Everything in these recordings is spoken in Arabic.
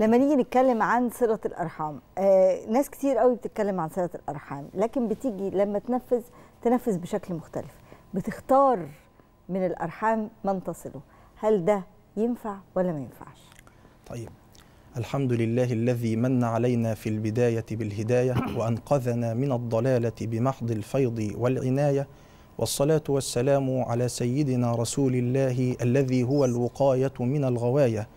لما نيجي نتكلم عن صله الارحام آه ناس كتير قوي بتتكلم عن صله الارحام لكن بتيجي لما تنفذ تنفذ بشكل مختلف بتختار من الارحام من تصله هل ده ينفع ولا ما ينفعش طيب الحمد لله الذي من علينا في البدايه بالهدايه وانقذنا من الضلاله بمحض الفيض والعنايه والصلاة والسلام على سيدنا رسول الله الذي هو الوقاية من الغواية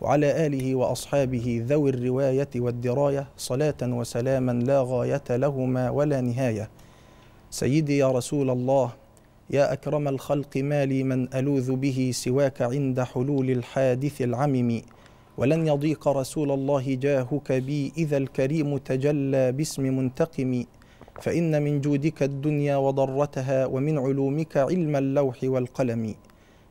وعلى آله وأصحابه ذوي الرواية والدراية صلاة وسلاما لا غاية لهما ولا نهاية سيدي يا رسول الله يا أكرم الخلق ما لي من ألوذ به سواك عند حلول الحادث العمم ولن يضيق رسول الله جاهك بي إذا الكريم تجلى باسم منتقم فإن من جودك الدنيا وضرتها ومن علومك علم اللوح والقلم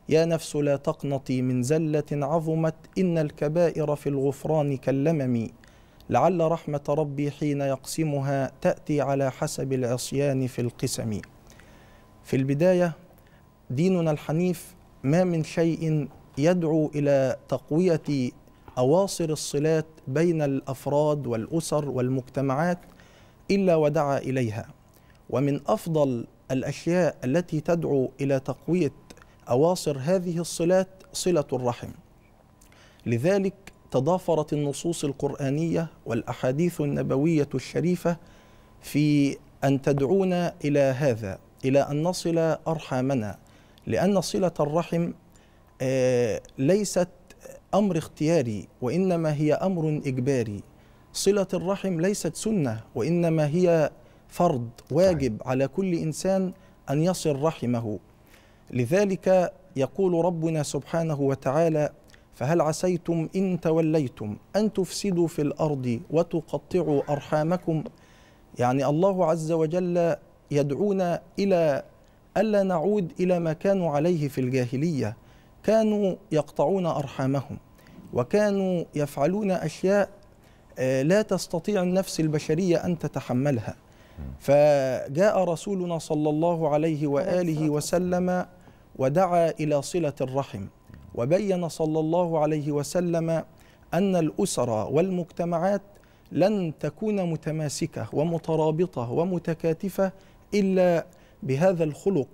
يا نفس لا تقنطي من زلة عظمت إن الكبائر في الغفران كاللمم لعل رحمة ربي حين يقسمها تأتي على حسب العصيان في القسم في البداية ديننا الحنيف ما من شيء يدعو إلى تقوية أواصر الصلات بين الأفراد والأسر والمجتمعات إلا ودعا إليها ومن أفضل الأشياء التي تدعو إلى تقوية أواصر هذه الصلات صلة الرحم لذلك تضافرت النصوص القرآنية والأحاديث النبوية الشريفة في أن تدعونا إلى هذا إلى أن نصل أرحامنا لأن صلة الرحم آه، ليست أمر اختياري وإنما هي أمر إجباري صلة الرحم ليست سنة وإنما هي فرض واجب على كل إنسان أن يصل رحمه لذلك يقول ربنا سبحانه وتعالى فهل عسيتم ان توليتم ان تفسدوا في الارض وتقطعوا ارحامكم يعني الله عز وجل يدعونا الى الا نعود الى ما كانوا عليه في الجاهليه كانوا يقطعون ارحامهم وكانوا يفعلون اشياء آه، لا تستطيع النفس البشريه ان تتحملها فجاء رسولنا صلى الله عليه واله وسلم ودعا إلى صلة الرحم وبين صلى الله عليه وسلم أن الأسر والمجتمعات لن تكون متماسكة ومترابطة ومتكاتفة إلا بهذا الخلق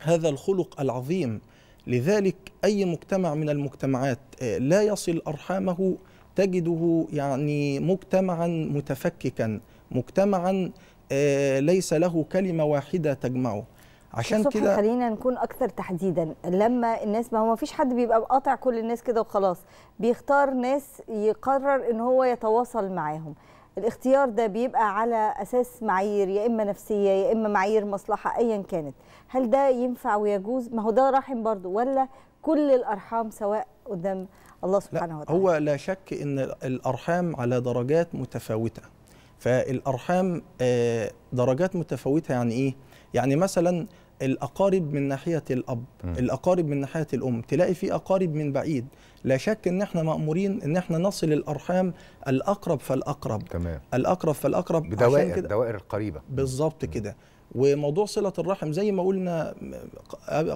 هذا الخلق العظيم لذلك أي مجتمع من المجتمعات آه، لا يصل أرحامه تجده يعني مجتمعا متفككا مجتمعا آه، ليس له كلمة واحدة تجمعه عشان كده خلينا نكون اكثر تحديدا لما الناس ما هو ما فيش حد بيبقى قاطع كل الناس كده وخلاص بيختار ناس يقرر ان هو يتواصل معاهم الاختيار ده بيبقى على اساس معايير يا اما نفسيه يا اما معايير مصلحه ايا كانت هل ده ينفع ويجوز ما هو ده رحم برضه ولا كل الارحام سواء قدام الله سبحانه وتعالى هو لا شك ان الارحام على درجات متفاوته فالارحام آه، درجات متفاوته يعني ايه يعني مثلا الاقارب من ناحيه الاب م. الاقارب من ناحيه الام تلاقي في اقارب من بعيد لا شك ان احنا مامورين ان احنا نصل الارحام الاقرب فالاقرب تمام الاقرب فالاقرب بدوائر عشان كده دوائر القريبه بالظبط كده وموضوع صلة الرحم زي ما قلنا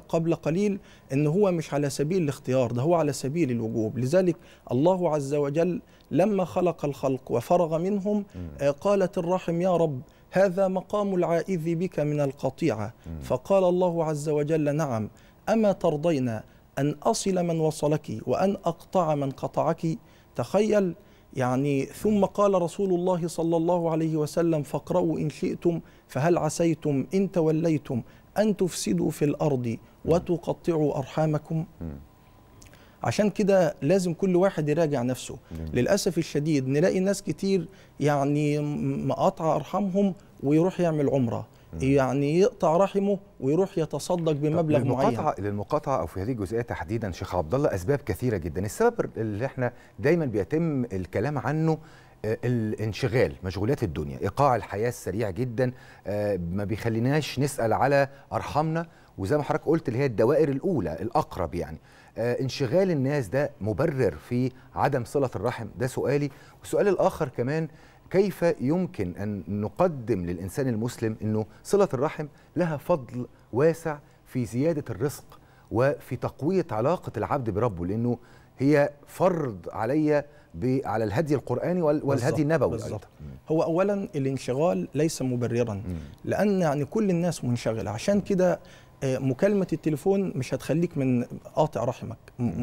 قبل قليل أن هو مش على سبيل الاختيار ده هو على سبيل الوجوب لذلك الله عز وجل لما خلق الخلق وفرغ منهم آه، قالت الرحم يا رب هذا مقام العائذ بك من القطيعة فقال الله عز وجل نعم أما ترضين أن أصل من وصلك وأن أقطع من قطعك تخيل يعني ثم قال رسول الله صلى الله عليه وسلم فاقرأوا إن شئتم فهل عسيتم إن توليتم أن تفسدوا في الأرض وتقطعوا أرحامكم عشان كده لازم كل واحد يراجع نفسه للأسف الشديد نلاقي ناس كتير يعني مقاطعة أرحامهم ويروح يعمل عمره يعني يقطع رحمه ويروح يتصدق بمبلغ للمقاطعة معين للمقاطعه او في هذه الجزئيه تحديدا شيخ عبد الله اسباب كثيره جدا السبب اللي احنا دايما بيتم الكلام عنه آه، الانشغال مشغولات الدنيا ايقاع الحياه السريع جدا آه، ما بيخليناش نسال على ارحامنا وزي ما حضرتك قلت اللي هي الدوائر الاولى الاقرب يعني آه، انشغال الناس ده مبرر في عدم صله الرحم ده سؤالي والسؤال الاخر كمان كيف يمكن أن نقدم للإنسان المسلم أنه صلة الرحم لها فضل واسع في زيادة الرزق وفي تقوية علاقة العبد بربه لأنه هي فرض علي على الهدي القرآني والهدي النبوي بالظبط هو أولا الانشغال ليس مبررا لأن يعني كل الناس منشغلة عشان كده آه، مكالمه التليفون مش هتخليك من قاطع رحمك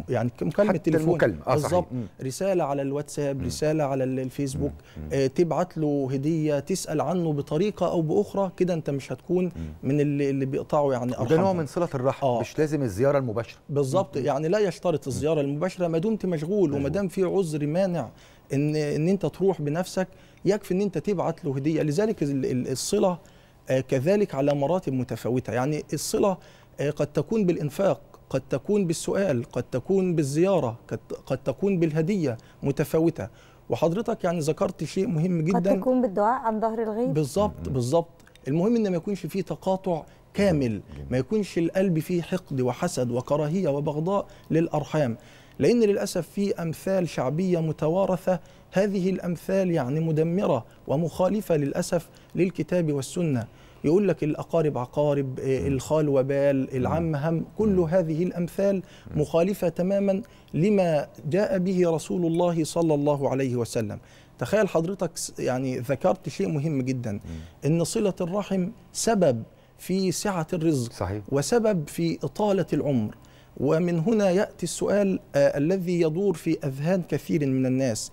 يعني مكالمه التليفون المكالمه آه بالظبط رساله على الواتساب مم. رساله على الفيسبوك مم. مم. آه، تبعت له هديه تسال عنه بطريقه او باخرى كده انت مش هتكون مم. من اللي, اللي بيقطعوا يعني ده نوع من صله الرحم آه. مش لازم الزياره المباشره بالظبط يعني لا يشترط الزياره المباشره ما دمت مشغول وما دام في عذر مانع ان ان انت تروح بنفسك يكفي ان انت تبعت له هديه لذلك الصله آه، كذلك على مراتب متفاوتة يعني الصلة آه، قد تكون بالإنفاق قد تكون بالسؤال قد تكون بالزيارة قد تكون بالهدية متفاوتة وحضرتك يعني ذكرت شيء مهم جدا قد تكون بالدعاء عن ظهر الغيب بالظبط بالظبط المهم ان ما يكونش فيه تقاطع كامل ما يكونش القلب فيه حقد وحسد وكراهيه وبغضاء للارحام لان للاسف في امثال شعبيه متوارثه هذه الأمثال يعني مدمرة ومخالفة للأسف للكتاب والسنة يقول لك الأقارب عقارب الخال وبال العم هم كل هذه الأمثال مخالفة تماما لما جاء به رسول الله صلى الله عليه وسلم تخيل حضرتك يعني ذكرت شيء مهم جدا أن صلة الرحم سبب في سعة الرزق صحيح. وسبب في إطالة العمر ومن هنا يأتي السؤال آه الذي يدور في أذهان كثير من الناس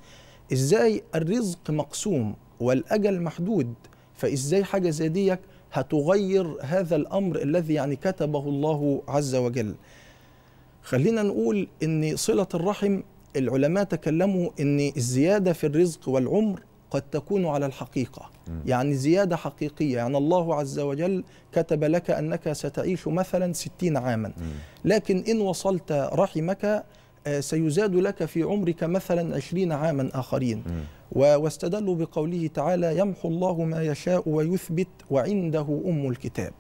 ازاي الرزق مقسوم والاجل محدود فازاي حاجه زي ديك هتغير هذا الامر الذي يعني كتبه الله عز وجل خلينا نقول ان صله الرحم العلماء تكلموا ان الزياده في الرزق والعمر قد تكون على الحقيقه يعني زياده حقيقيه يعني الله عز وجل كتب لك انك ستعيش مثلا ستين عاما لكن ان وصلت رحمك آه، سيزاد لك في عمرك مثلا عشرين عاما آخرين واستدلوا بقوله تعالى يمحو الله ما يشاء ويثبت وعنده أم الكتاب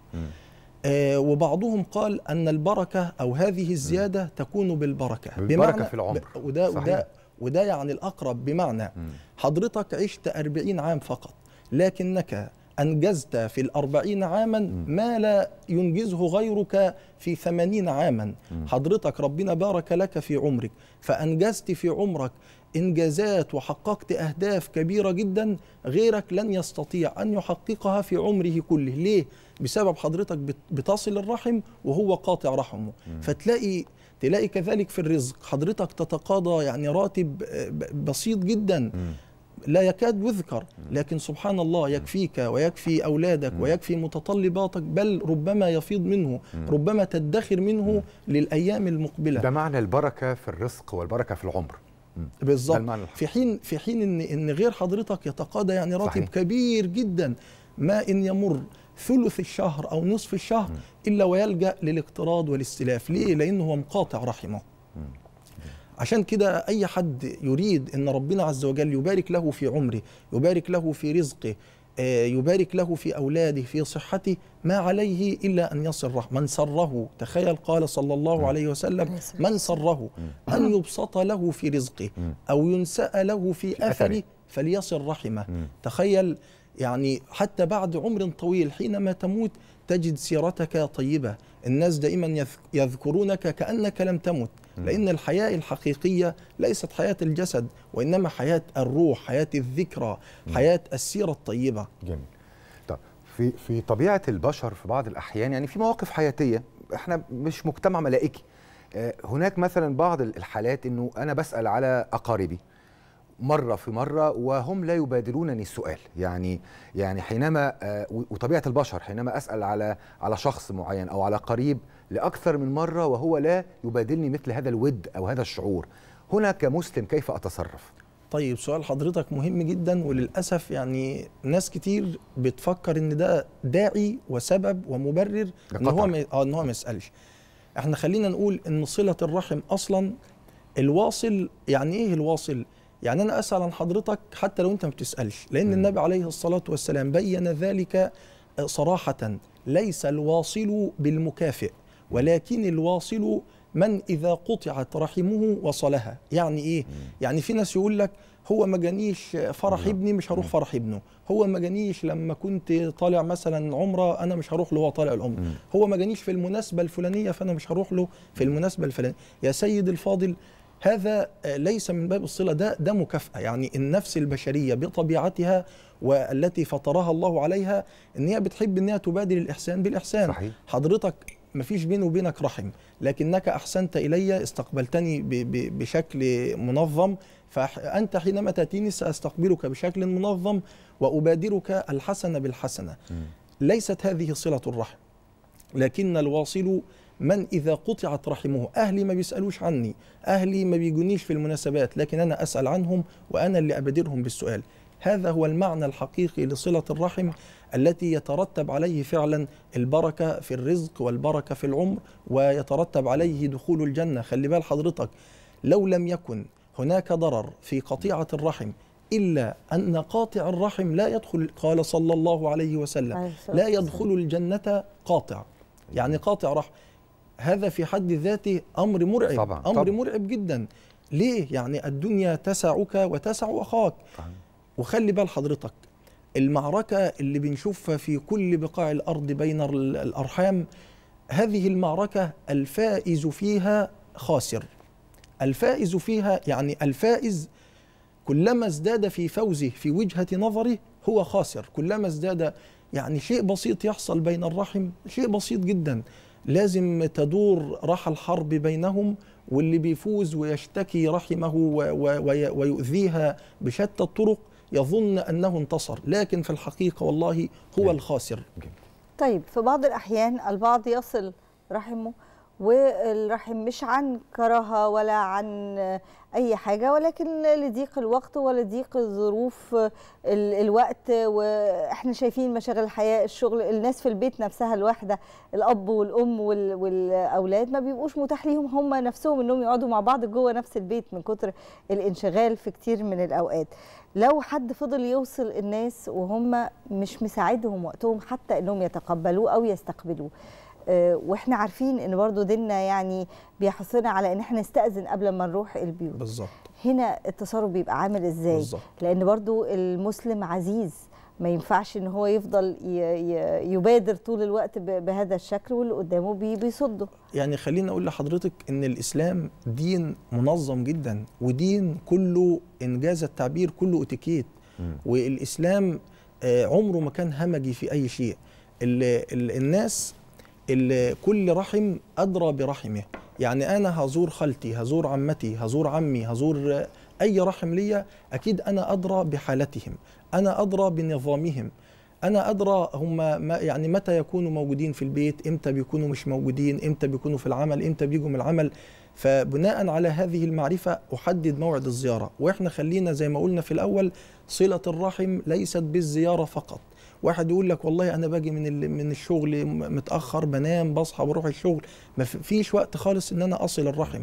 آه، وبعضهم قال أن البركة أو هذه الزيادة تكون بالبركة بالبركة في العمر وده, وده, وده يعني الأقرب بمعنى حضرتك عشت أربعين عام فقط لكنك أنجزت في الأربعين عاما ما لا ينجزه غيرك في ثمانين عاما حضرتك ربنا بارك لك في عمرك فأنجزت في عمرك إنجازات وحققت أهداف كبيرة جدا غيرك لن يستطيع أن يحققها في عمره كله ليه؟ بسبب حضرتك بتصل الرحم وهو قاطع رحمه فتلاقي تلاقي كذلك في الرزق حضرتك تتقاضى يعني راتب آه، بسيط جدا لا يكاد يذكر لكن سبحان الله يكفيك ويكفي أولادك ويكفي متطلباتك بل ربما يفيض منه ربما تدخر منه للأيام المقبلة ده معنى البركة في الرزق والبركة في العمر بالظبط في حين في حين ان ان غير حضرتك يتقاضى يعني راتب صحيح. كبير جدا ما ان يمر ثلث الشهر او نصف الشهر م. الا ويلجا للاقتراض والاستلاف ليه لانه هو مقاطع رحمه م. عشان كده أي حد يريد أن ربنا عز وجل يبارك له في عمره يبارك له في رزقه آه، يبارك له في أولاده في صحته ما عليه إلا أن يصل من سره تخيل قال صلى الله عليه وسلم من سره أن يبسط له في رزقه أو ينسأ له في أثره فليصل رحمه تخيل يعني حتى بعد عمر طويل حينما تموت تجد سيرتك طيبة الناس دائما يذكرونك كأنك لم تمت لأن الحياة الحقيقية ليست حياة الجسد وإنما حياة الروح حياة الذكرى حياة السيرة الطيبة جميل طب في, في طبيعة البشر في بعض الأحيان يعني في مواقف حياتية احنا مش مجتمع ملائكي آه، هناك مثلا بعض الحالات انه انا بسال على اقاربي مرة في مرة وهم لا يبادرونني السؤال يعني يعني حينما آه، وطبيعة البشر حينما أسأل على على شخص معين أو على قريب لأكثر من مرة وهو لا يبادلني مثل هذا الود أو هذا الشعور هنا كمسلم كيف أتصرف؟ طيب سؤال حضرتك مهم جدا وللاسف يعني ناس كتير بتفكر ان ده داعي وسبب ومبرر ان هو آه ان هو ما يسالش احنا خلينا نقول ان صله الرحم اصلا الواصل يعني ايه الواصل يعني انا اسال عن حضرتك حتى لو انت ما بتسالش لان النبي عليه الصلاه والسلام بين ذلك آه، صراحه ليس الواصل بالمكافئ ولكن الواصل من اذا قطعت رحمه وصلها يعني ايه يعني في ناس يقول لك هو ما جانيش فرح ابني مش هروح فرح ابنه هو ما جانيش لما كنت طالع مثلا عمره انا مش هروح له هو طالع العمره هو ما جانيش في المناسبه الفلانيه فانا مش هروح له في المناسبه الفلانيه يا سيد الفاضل هذا آه، ليس من باب الصلة ده ده مكافأة يعني النفس البشرية بطبيعتها والتي فطرها الله عليها ان هي بتحب ان هي تبادل الاحسان بالاحسان صحيح. حضرتك ما فيش بيني وبينك رحم لكنك احسنت الي استقبلتني بشكل منظم فأنت حينما تأتيني سأستقبلك بشكل منظم وأبادرك الحسنة بالحسنة م. ليست هذه صلة الرحم لكن الواصل من إذا قطعت رحمه أهلي ما بيسألوش عني أهلي ما بيجونيش في المناسبات لكن أنا أسأل عنهم وأنا اللي أبادرهم بالسؤال هذا هو المعنى الحقيقي لصلة الرحم التي يترتب عليه فعلا البركة في الرزق والبركة في العمر ويترتب عليه دخول الجنة خلي بال حضرتك لو لم يكن هناك ضرر في قطيعة الرحم إلا أن قاطع الرحم لا يدخل قال صلى الله عليه وسلم لا يدخل الجنة قاطع يعني قاطع رحم هذا في حد ذاته امر مرعب طبعا امر طبعا مرعب جدا ليه يعني الدنيا تسعك وتسع اخاك وخلي بال حضرتك المعركه اللي بنشوفها في كل بقاع الارض بين الارحام هذه المعركه الفائز فيها خاسر الفائز فيها يعني الفائز كلما ازداد في فوزه في وجهه نظره هو خاسر كلما ازداد يعني شيء بسيط يحصل بين الرحم شيء بسيط جدا لازم تدور راح الحرب بينهم واللي بيفوز ويشتكي رحمه ويؤذيها بشتى الطرق يظن أنه انتصر لكن في الحقيقة والله هو نعم. الخاسر طيب في بعض الأحيان البعض يصل رحمه والرحم مش عن كراهه ولا عن اي حاجه ولكن لضيق الوقت ولضيق الظروف الوقت واحنا شايفين مشاغل الحياه الشغل الناس في البيت نفسها الواحده الاب والام والاولاد ما بيبقوش متاح ليهم هم نفسهم انهم يقعدوا مع بعض جوه نفس البيت من كتر الانشغال في كتير من الاوقات لو حد فضل يوصل الناس وهم مش مساعدهم وقتهم حتى انهم يتقبلوه او يستقبلوه واحنا عارفين ان برضو ديننا يعني بيحثنا على ان احنا نستاذن قبل ما نروح البيوت بالظبط هنا التصرف بيبقى عامل ازاي بالزبط. لان برضو المسلم عزيز ما ينفعش ان هو يفضل يبادر طول الوقت بهذا الشكل واللي قدامه بيصده يعني خليني اقول لحضرتك ان الاسلام دين منظم جدا ودين كله انجاز التعبير كله اتيكيت والاسلام آه، عمره ما كان همجي في اي شيء الناس كل رحم أدرى برحمه يعني أنا هزور خالتي هزور عمتي هزور عمي هزور أي رحم ليا أكيد أنا أدرى بحالتهم أنا أدرى بنظامهم انا ادرى هم يعني متى يكونوا موجودين في البيت امتى بيكونوا مش موجودين امتى بيكونوا في العمل امتى بيجوا من العمل فبناء على هذه المعرفه احدد موعد الزياره واحنا خلينا زي ما قلنا في الاول صله الرحم ليست بالزياره فقط واحد يقول لك والله انا باجي من من الشغل متاخر بنام بصحى بروح الشغل ما فيش وقت خالص ان انا اصل الرحم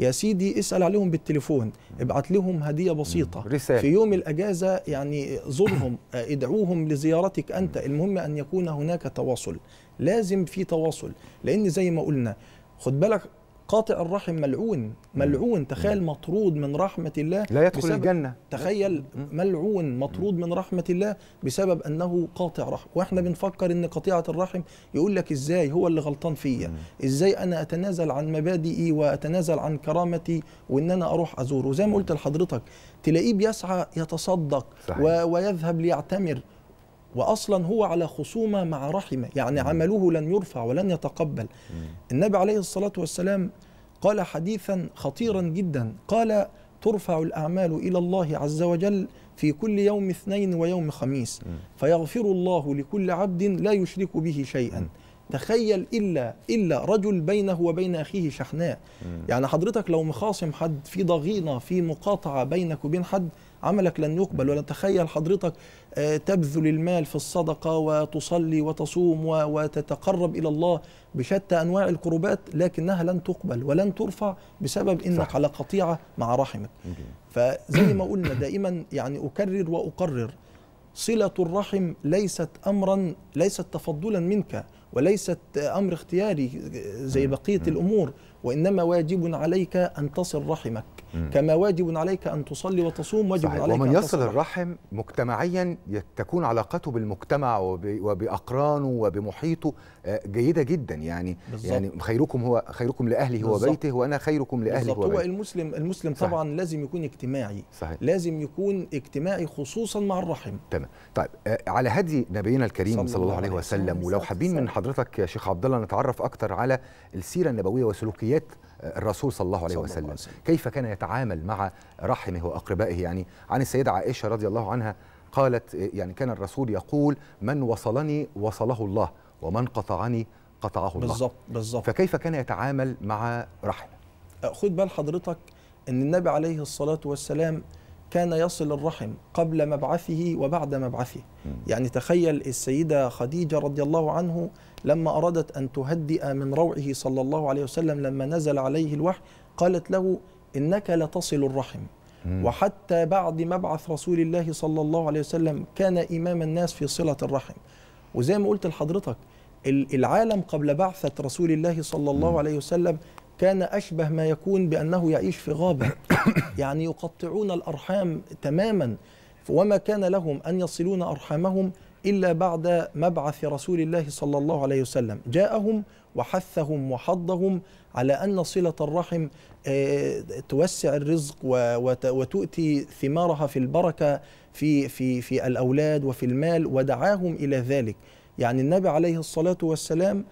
يا سيدي اسال عليهم بالتليفون ابعت لهم هديه بسيطه رسالة. في يوم الاجازه يعني زورهم آه، ادعوهم لزيارتك انت المهم ان يكون هناك تواصل لازم في تواصل لان زي ما قلنا خد بالك قاطع الرحم ملعون ملعون تخيل مطرود من رحمة الله لا يدخل الجنة تخيل ملعون مطرود من رحمة الله بسبب أنه قاطع رحم وإحنا بنفكر أن قطيعة الرحم يقول لك إزاي هو اللي غلطان فيا إزاي أنا أتنازل عن مبادئي وأتنازل عن كرامتي وأن أنا أروح أزوره زي ما قلت لحضرتك تلاقيه بيسعى يتصدق صحيح. ويذهب ليعتمر واصلا هو على خصومه مع رحمه يعني عمله لن يرفع ولن يتقبل النبي عليه الصلاه والسلام قال حديثا خطيرا جدا قال ترفع الاعمال الى الله عز وجل في كل يوم اثنين ويوم خميس فيغفر الله لكل عبد لا يشرك به شيئا تخيل الا الا رجل بينه وبين اخيه شحناء يعني حضرتك لو مخاصم حد في ضغينه في مقاطعه بينك وبين حد عملك لن يقبل ولا تخيل حضرتك آه، تبذل المال في الصدقة وتصلي وتصوم وتتقرب إلى الله بشتى أنواع القربات لكنها لن تقبل ولن ترفع بسبب إنك على قطيعة مع رحمك فزي ما قلنا دائما يعني أكرر وأقرر صلة الرحم ليست أمرا ليست تفضلا منك وليست أمر اختياري آه، زي بقية الأمور وإنما واجب عليك أن تصل رحمك كما واجب عليك أن تصلي وتصوم واجب صحيح. عليك ومن يصل الرحم مجتمعيا تكون علاقته بالمجتمع وبأقرانه وبمحيطه آه، جيدة جدا يعني بالزبط. يعني خيركم هو خيركم لأهله بالزبط. وبيته وأنا خيركم لأهله وبيته هو المسلم المسلم صحيح. طبعا لازم يكون اجتماعي صحيح. لازم يكون اجتماعي خصوصا مع الرحم تمام طيب آه، على هدي نبينا الكريم صلى, الله عليه وسلم ولو حابين من حضرتك يا شيخ عبد الله نتعرف أكثر على السيره النبويه وسلوكيات الرسول صلى الله عليه وسلم. الله كيف كان يتعامل مع رحمه وأقربائه يعني عن السيدة عائشة رضي الله عنها قالت يعني كان الرسول يقول من وصلني وصله الله ومن قطعني قطعه الله بالظبط بالظبط فكيف كان يتعامل مع رحمه خد بال حضرتك ان النبي عليه الصلاه والسلام كان يصل الرحم قبل مبعثه وبعد مبعثه م. يعني تخيل السيده خديجه رضي الله عنه لما أرادت أن تهدئ من روعه صلى الله عليه وسلم لما نزل عليه الوحي قالت له إنك لتصل الرحم وحتى بعد مبعث رسول الله صلى الله عليه وسلم كان إمام الناس في صلة الرحم وزي ما قلت لحضرتك العالم قبل بعثة رسول الله صلى الله عليه وسلم كان أشبه ما يكون بأنه يعيش في غابة يعني يقطعون الأرحام تماما وما كان لهم أن يصلون أرحامهم إلا بعد مبعث رسول الله صلى الله عليه وسلم جاءهم وحثهم وحضهم على أن صلة الرحم آه، توسع الرزق وتؤتي ثمارها في البركة في, في, في الأولاد وفي المال ودعاهم إلى ذلك يعني النبي عليه الصلاة والسلام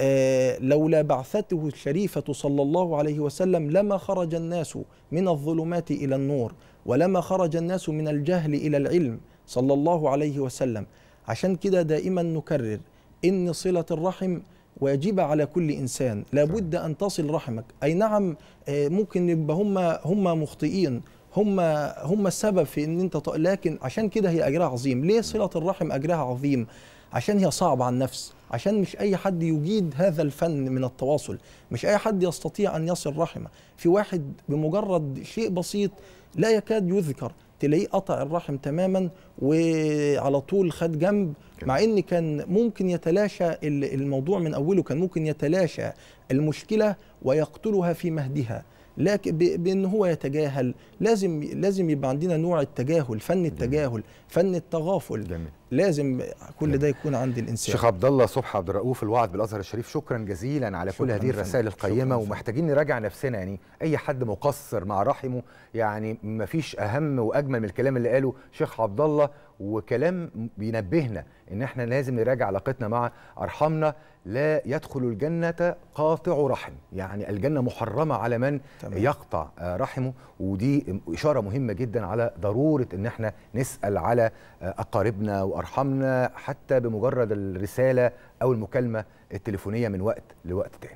آه، لولا بعثته الشريفة صلى الله عليه وسلم لما خرج الناس من الظلمات إلى النور ولما خرج الناس من الجهل إلى العلم صلى الله عليه وسلم عشان كده دائما نكرر إن صلة الرحم واجبة على كل إنسان لابد أن تصل رحمك أي نعم آه، ممكن يبقى هم هم مخطئين هم هم السبب في ان انت ط... لكن عشان كده هي اجرها عظيم ليه صله الرحم اجرها عظيم عشان هي صعبه على النفس عشان مش اي حد يجيد هذا الفن من التواصل مش اي حد يستطيع ان يصل رحمه في واحد بمجرد شيء بسيط لا يكاد يذكر تلاقيه قطع الرحم تماما وعلى طول خد جنب مع ان كان ممكن يتلاشى الموضوع من اوله كان ممكن يتلاشى المشكله ويقتلها في مهدها لكن بان هو يتجاهل لازم لازم يبقى عندنا نوع التجاهل فن التجاهل فن التغافل جميل. لازم كل ده يكون عند الانسان شيخ عبد الله صبحي عبد الرؤوف الوعد بالازهر الشريف شكرا جزيلا على شكرا كل هذه الرسائل القيمه ومحتاجين نراجع نفسنا يعني اي حد مقصر مع رحمه يعني ما فيش اهم واجمل من الكلام اللي قاله شيخ عبد الله وكلام بينبهنا ان احنا لازم نراجع علاقتنا مع ارحامنا لا يدخل الجنه قاطع رحم يعني الجنه محرمه على من تمام. يقطع آه، رحمه ودي اشاره مهمه جدا على ضروره ان احنا نسال على آه، اقاربنا وارحامنا حتى بمجرد الرساله او المكالمه التليفونيه من وقت لوقت تاني